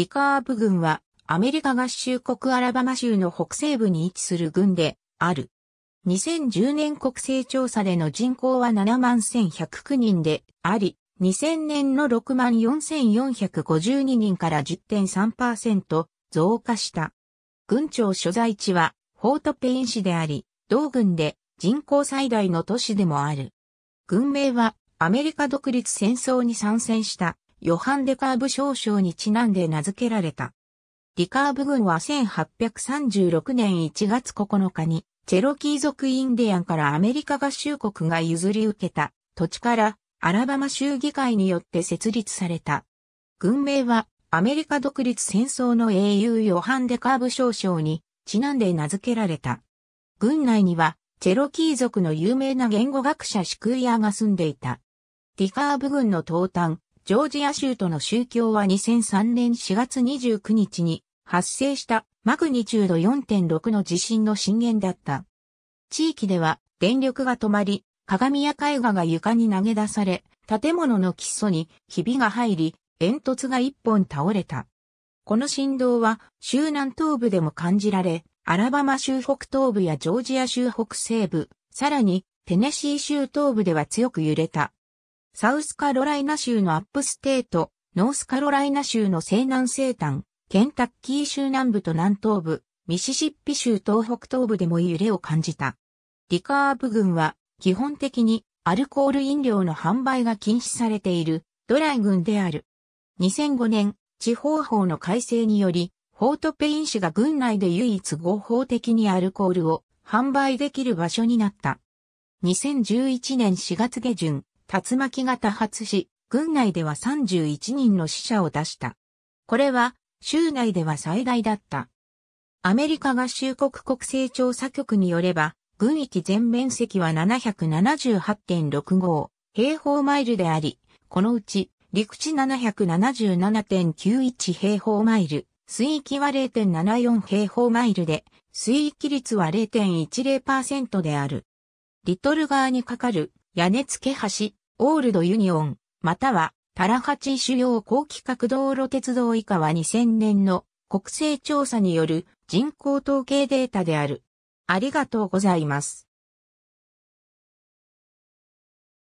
リカーブ軍はアメリカ合衆国アラバマ州の北西部に位置する軍である。2010年国勢調査での人口は7万1109人であり、2000年の6万4452人から10.3%増加した。郡庁所在地はフォートペイン市であり、同軍で人口最大の都市でもある。軍名はアメリカ独立戦争に参戦したヨハン・デカーブ少将にちなんで名付けられた。ディカーブ軍は1836年1月9日に、チェロキー族インディアンからアメリカ合衆国が譲り受けた土地からアラバマ州議会によって設立された。軍名はアメリカ独立戦争の英雄ヨハン・デカーブ少将にちなんで名付けられた。軍内にはチェロキー族の有名な言語学者シクイアが住んでいた。ディカーブ軍の東端、ジョージア州との宗教は2003年4月29日に発生したマグニチュード4.6の地震の震源だった。地域では電力が止まり、鏡や絵画が床に投げ出され、建物の基礎にひびが入り、煙突が一本倒れた。この振動は州南東部でも感じられ、アラバマ州北東部やジョージア州北西部、さらにテネシー州東部では強く揺れた。サウスカロライナ州のアップステート、ノースカロライナ州の西南西端、ケンタッキー州南部と南東部、ミシシッピ州東北東部でも揺れを感じた。リカーブ軍は基本的にアルコール飲料の販売が禁止されているドライ軍である。2005年、地方法の改正により、フォートペイン市が軍内で唯一合法的にアルコールを販売できる場所になった。2011年4月下旬、竜巻が多発し、軍内では31人の死者を出した。これは、州内では最大だった。アメリカ合衆国国勢調査局によれば、軍域全面積は778.65平方マイルであり、このうち陸地777.91平方マイル、水域は0.74平方マイルで、水域率は0.10%である。リトル川に架かる屋根付け橋、オールドユニオン、または、タラハチ主要高規格道路鉄道以下は2000年の国勢調査による人口統計データである。ありがとうございます。